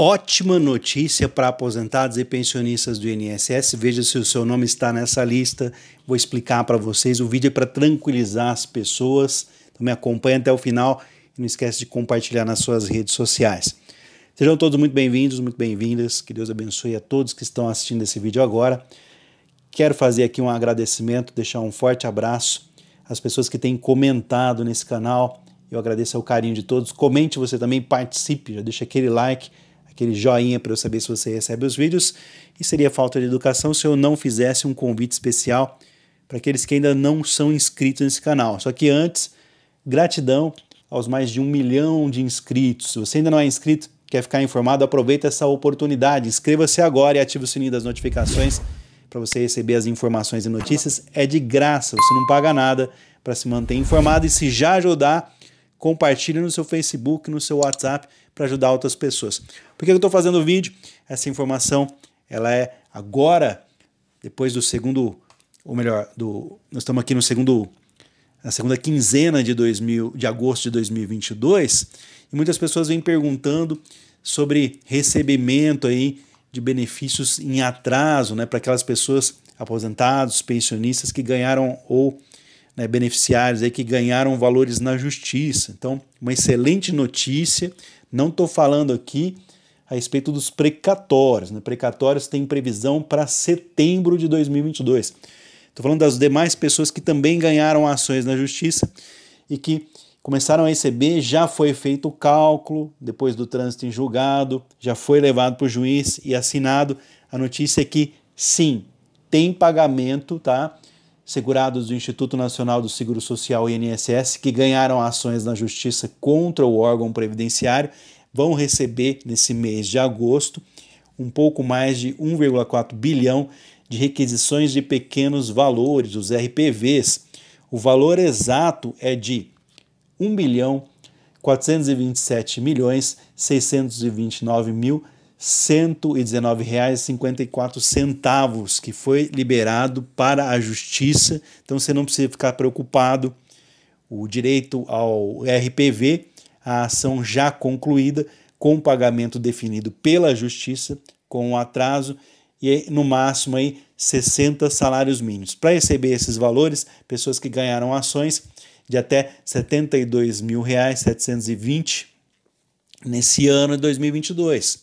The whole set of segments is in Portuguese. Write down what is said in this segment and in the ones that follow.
ótima notícia para aposentados e pensionistas do INSS. Veja se o seu nome está nessa lista. Vou explicar para vocês. O vídeo é para tranquilizar as pessoas. Então me acompanhe até o final e não esquece de compartilhar nas suas redes sociais. Sejam todos muito bem-vindos, muito bem-vindas. Que Deus abençoe a todos que estão assistindo esse vídeo agora. Quero fazer aqui um agradecimento, deixar um forte abraço às pessoas que têm comentado nesse canal. Eu agradeço o carinho de todos. Comente você também, participe, já deixa aquele like aquele joinha para eu saber se você recebe os vídeos. E seria falta de educação se eu não fizesse um convite especial para aqueles que ainda não são inscritos nesse canal. Só que antes, gratidão aos mais de um milhão de inscritos. Se você ainda não é inscrito, quer ficar informado, aproveita essa oportunidade. Inscreva-se agora e ative o sininho das notificações para você receber as informações e notícias. É de graça, você não paga nada para se manter informado e se já ajudar, compartilhe no seu Facebook, no seu WhatsApp para ajudar outras pessoas. Por que eu estou fazendo o vídeo? Essa informação ela é agora, depois do segundo, ou melhor, do, nós estamos aqui no segundo, na segunda quinzena de, 2000, de agosto de 2022, e muitas pessoas vêm perguntando sobre recebimento aí de benefícios em atraso, né, para aquelas pessoas aposentados, pensionistas que ganharam ou né, beneficiários aí que ganharam valores na justiça. Então, uma excelente notícia. Não estou falando aqui a respeito dos precatórios. Né? Precatórios tem previsão para setembro de 2022. Estou falando das demais pessoas que também ganharam ações na justiça e que começaram a receber, já foi feito o cálculo, depois do trânsito em julgado, já foi levado para o juiz e assinado. A notícia é que sim, tem pagamento, tá? Segurados do Instituto Nacional do Seguro Social INSS que ganharam ações na justiça contra o órgão previdenciário vão receber nesse mês de agosto um pouco mais de 1,4 bilhão de requisições de pequenos valores, os RPVs. O valor exato é de 1 bilhão 427 milhões 629 mil R$ centavos que foi liberado para a justiça. Então você não precisa ficar preocupado. O direito ao RPV a ação já concluída, com o pagamento definido pela Justiça, com o atraso e no máximo aí 60 salários mínimos. Para receber esses valores, pessoas que ganharam ações de até R$ 72.720 nesse ano de 2022.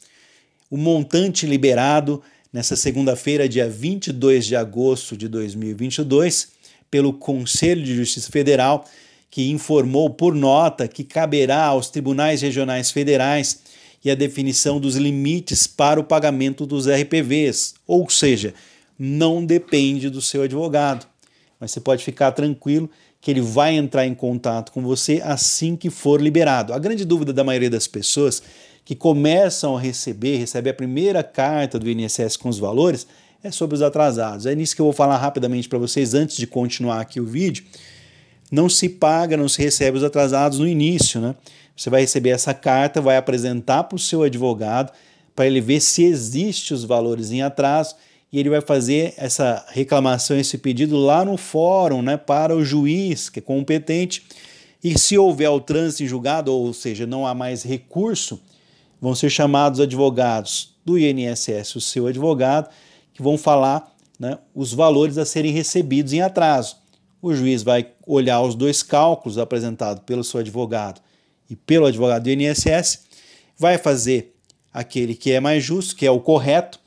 O montante liberado nessa segunda-feira, dia 22 de agosto de 2022, pelo Conselho de Justiça Federal, que informou por nota que caberá aos tribunais regionais federais e a definição dos limites para o pagamento dos RPVs, ou seja, não depende do seu advogado. Mas você pode ficar tranquilo que ele vai entrar em contato com você assim que for liberado. A grande dúvida da maioria das pessoas que começam a receber, recebe a primeira carta do INSS com os valores, é sobre os atrasados. É nisso que eu vou falar rapidamente para vocês antes de continuar aqui o vídeo, não se paga, não se recebe os atrasados no início, né? Você vai receber essa carta, vai apresentar para o seu advogado para ele ver se existe os valores em atraso e ele vai fazer essa reclamação, esse pedido lá no fórum, né, para o juiz que é competente. E se houver o trânsito em julgado, ou seja, não há mais recurso, vão ser chamados advogados do INSS, o seu advogado, que vão falar né, os valores a serem recebidos em atraso o juiz vai olhar os dois cálculos apresentados pelo seu advogado e pelo advogado do INSS, vai fazer aquele que é mais justo, que é o correto,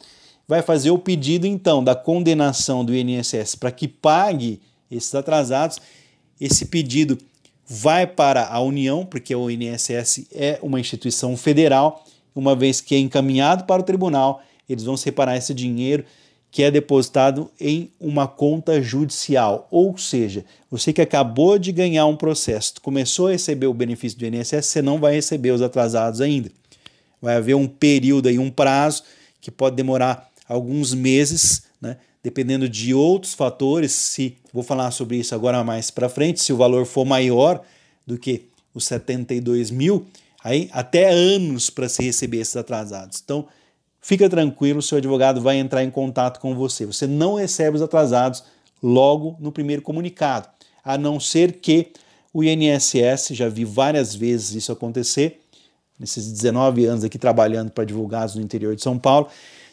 vai fazer o pedido então da condenação do INSS para que pague esses atrasados. Esse pedido vai para a União, porque o INSS é uma instituição federal, uma vez que é encaminhado para o tribunal, eles vão separar esse dinheiro que é depositado em uma conta judicial. Ou seja, você que acabou de ganhar um processo, começou a receber o benefício do INSS, você não vai receber os atrasados ainda. Vai haver um período aí, um prazo que pode demorar alguns meses, né? Dependendo de outros fatores, se vou falar sobre isso agora mais para frente, se o valor for maior do que os 72 mil, aí até anos para se receber esses atrasados. Então, Fica tranquilo, seu advogado vai entrar em contato com você. Você não recebe os atrasados logo no primeiro comunicado, a não ser que o INSS, já vi várias vezes isso acontecer, nesses 19 anos aqui trabalhando para advogados no interior de São Paulo,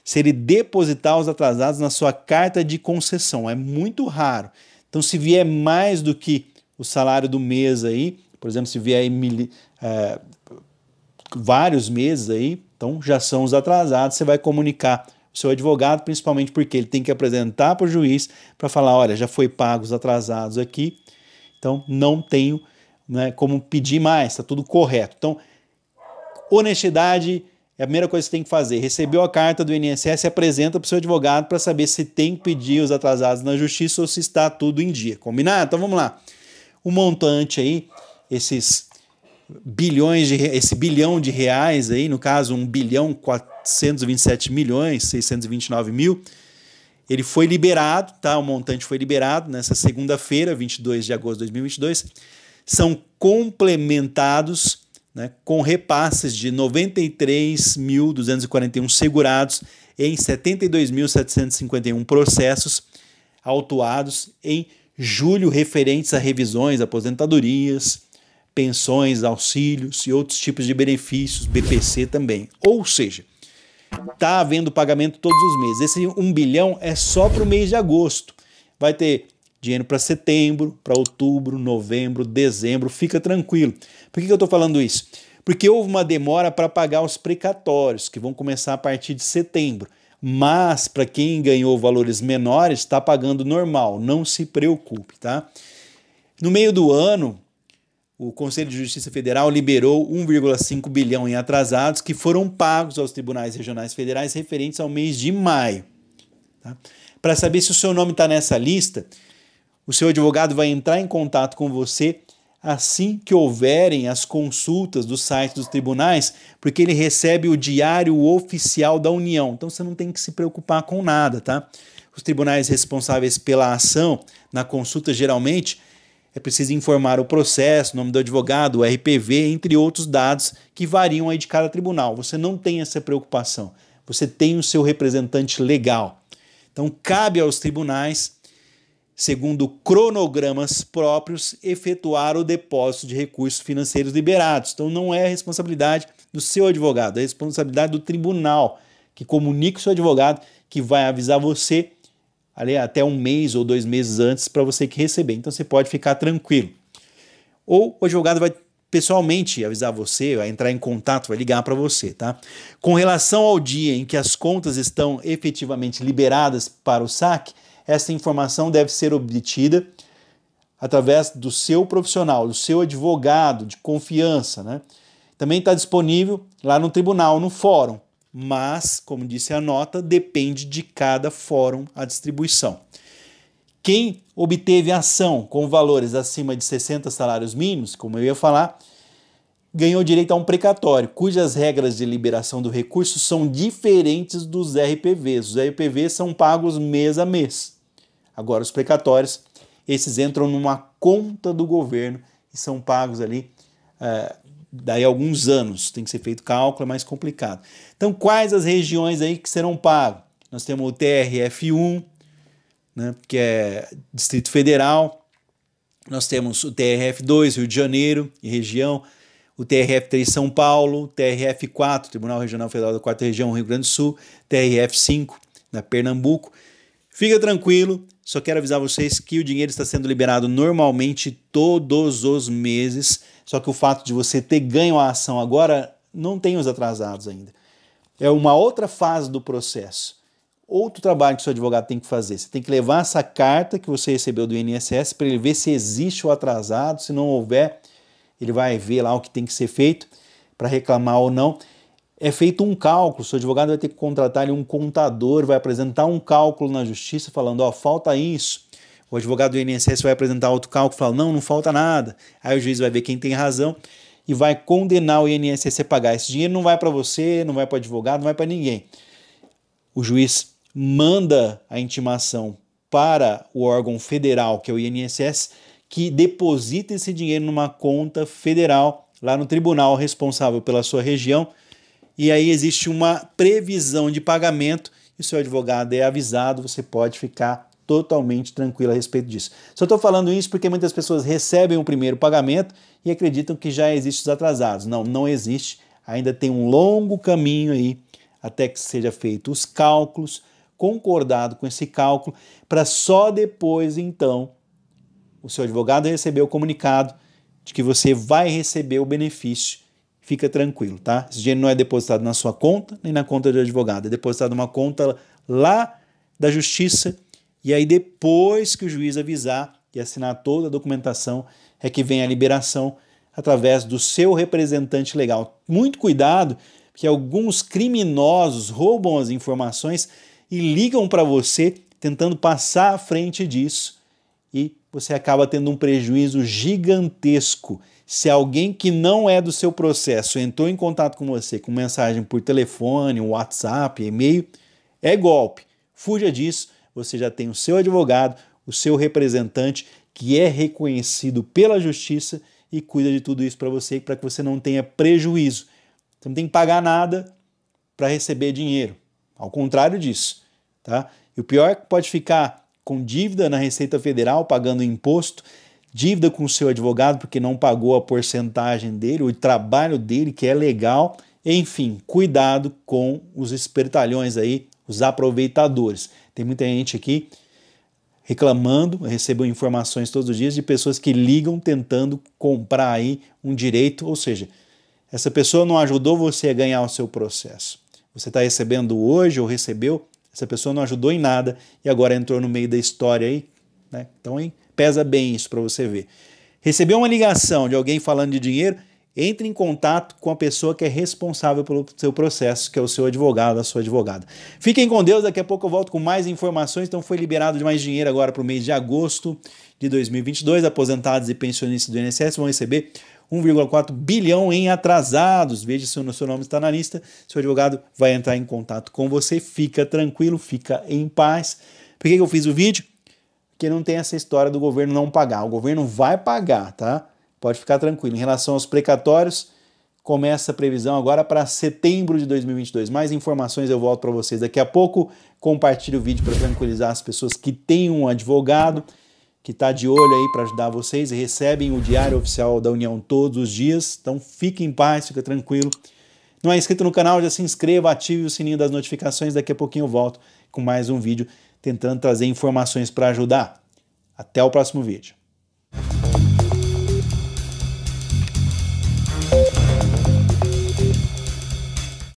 se ele depositar os atrasados na sua carta de concessão. É muito raro. Então, se vier mais do que o salário do mês aí, por exemplo, se vier é, vários meses aí, então, já são os atrasados, você vai comunicar o seu advogado, principalmente porque ele tem que apresentar para o juiz para falar: olha, já foi pago os atrasados aqui, então não tenho né, como pedir mais, está tudo correto. Então, honestidade é a primeira coisa que você tem que fazer. Recebeu a carta do INSS, apresenta para o seu advogado para saber se tem que pedir os atrasados na justiça ou se está tudo em dia. Combinado? Então vamos lá. O montante aí, esses bilhões de esse bilhão de reais aí, no caso, 1 bilhão 427 milhões 629 mil, ele foi liberado, tá? O montante foi liberado nessa segunda-feira, 22 de agosto de 2022. São complementados né, com repasses de 93.241 segurados em 72.751 processos autuados em julho referentes a revisões, aposentadorias, pensões, auxílios e outros tipos de benefícios, BPC também. Ou seja, está havendo pagamento todos os meses. Esse 1 bilhão é só para o mês de agosto. Vai ter dinheiro para setembro, para outubro, novembro, dezembro, fica tranquilo. Por que, que eu estou falando isso? Porque houve uma demora para pagar os precatórios, que vão começar a partir de setembro. Mas para quem ganhou valores menores, está pagando normal, não se preocupe, tá? No meio do ano, o Conselho de Justiça Federal liberou 1,5 bilhão em atrasados que foram pagos aos tribunais regionais federais referentes ao mês de maio. Tá? Para saber se o seu nome está nessa lista, o seu advogado vai entrar em contato com você assim que houverem as consultas do site dos tribunais, porque ele recebe o diário oficial da União. Então você não tem que se preocupar com nada, tá? Os tribunais responsáveis pela ação, na consulta geralmente, é preciso informar o processo, o nome do advogado, o RPV, entre outros dados que variam aí de cada tribunal. Você não tem essa preocupação. Você tem o seu representante legal. Então, cabe aos tribunais, segundo cronogramas próprios, efetuar o depósito de recursos financeiros liberados. Então, não é a responsabilidade do seu advogado, é a responsabilidade do tribunal, que comunica o seu advogado, que vai avisar você ali até um mês ou dois meses antes para você que receber. Então você pode ficar tranquilo. Ou o advogado vai pessoalmente avisar você, vai entrar em contato, vai ligar para você, tá? Com relação ao dia em que as contas estão efetivamente liberadas para o saque, essa informação deve ser obtida através do seu profissional, do seu advogado de confiança, né? Também está disponível lá no tribunal, no fórum, mas, como disse a nota, depende de cada fórum a distribuição. Quem obteve ação com valores acima de 60 salários mínimos, como eu ia falar, ganhou direito a um precatório, cujas regras de liberação do recurso são diferentes dos RPVs. Os RPVs são pagos mês a mês. Agora, os precatórios, esses entram numa conta do governo e são pagos ali eh, daí alguns anos. Tem que ser feito cálculo, é mais complicado. Então, quais as regiões aí que serão pagas? Nós temos o TRF1, né, que é Distrito Federal. Nós temos o TRF2, Rio de Janeiro e região. O TRF3, São Paulo. TRF4, Tribunal Regional Federal da Quarta Região, Rio Grande do Sul. TRF5, na né, Pernambuco. Fica tranquilo, só quero avisar vocês que o dinheiro está sendo liberado normalmente todos os meses só que o fato de você ter ganho a ação agora não tem os atrasados ainda. É uma outra fase do processo. Outro trabalho que seu advogado tem que fazer. Você tem que levar essa carta que você recebeu do INSS para ele ver se existe o atrasado. Se não houver, ele vai ver lá o que tem que ser feito para reclamar ou não. É feito um cálculo, seu advogado vai ter que contratar um contador, vai apresentar um cálculo na justiça falando, ó, falta isso, o advogado do INSS vai apresentar cálculo e fala: não, não falta nada. Aí o juiz vai ver quem tem razão e vai condenar o INSS a pagar. Esse dinheiro não vai para você, não vai para o advogado, não vai para ninguém. O juiz manda a intimação para o órgão federal, que é o INSS, que deposita esse dinheiro numa conta federal, lá no tribunal responsável pela sua região. E aí existe uma previsão de pagamento e o seu advogado é avisado, você pode ficar totalmente tranquilo a respeito disso. Só estou falando isso porque muitas pessoas recebem o primeiro pagamento e acreditam que já existem os atrasados. Não, não existe. Ainda tem um longo caminho aí até que seja feito os cálculos, concordado com esse cálculo, para só depois então o seu advogado receber o comunicado de que você vai receber o benefício. Fica tranquilo, tá? Esse dinheiro não é depositado na sua conta nem na conta do advogado, é depositado numa conta lá da justiça e aí, depois que o juiz avisar e assinar toda a documentação, é que vem a liberação através do seu representante legal. Muito cuidado, porque alguns criminosos roubam as informações e ligam para você tentando passar à frente disso e você acaba tendo um prejuízo gigantesco. Se alguém que não é do seu processo entrou em contato com você com mensagem por telefone, WhatsApp, e-mail, é golpe. Fuja disso você já tem o seu advogado, o seu representante, que é reconhecido pela justiça e cuida de tudo isso para você, para que você não tenha prejuízo. Você não tem que pagar nada para receber dinheiro. Ao contrário disso, tá? E o pior é que pode ficar com dívida na Receita Federal, pagando imposto, dívida com o seu advogado porque não pagou a porcentagem dele, o trabalho dele que é legal. Enfim, cuidado com os espertalhões aí, os aproveitadores. Tem muita gente aqui reclamando, recebo informações todos os dias de pessoas que ligam tentando comprar aí um direito, ou seja, essa pessoa não ajudou você a ganhar o seu processo. Você está recebendo hoje ou recebeu, essa pessoa não ajudou em nada e agora entrou no meio da história aí. Né? Então, hein, pesa bem isso para você ver. Recebeu uma ligação de alguém falando de dinheiro, entre em contato com a pessoa que é responsável pelo seu processo, que é o seu advogado, a sua advogada. Fiquem com Deus, daqui a pouco eu volto com mais informações. Então, foi liberado de mais dinheiro agora para o mês de agosto de 2022. Aposentados e pensionistas do INSS vão receber 1,4 bilhão em atrasados. Veja se o seu nome está na lista. Seu advogado vai entrar em contato com você. Fica tranquilo, fica em paz. Por que eu fiz o vídeo? Porque não tem essa história do governo não pagar. O governo vai pagar, tá? Pode ficar tranquilo. Em relação aos precatórios, começa a previsão agora para setembro de 2022. Mais informações eu volto para vocês daqui a pouco. Compartilhe o vídeo para tranquilizar as pessoas que têm um advogado que está de olho aí para ajudar vocês e recebem o Diário Oficial da União todos os dias. Então fique em paz, fica tranquilo. Não é inscrito no canal, já se inscreva, ative o sininho das notificações. Daqui a pouquinho eu volto com mais um vídeo tentando trazer informações para ajudar. Até o próximo vídeo.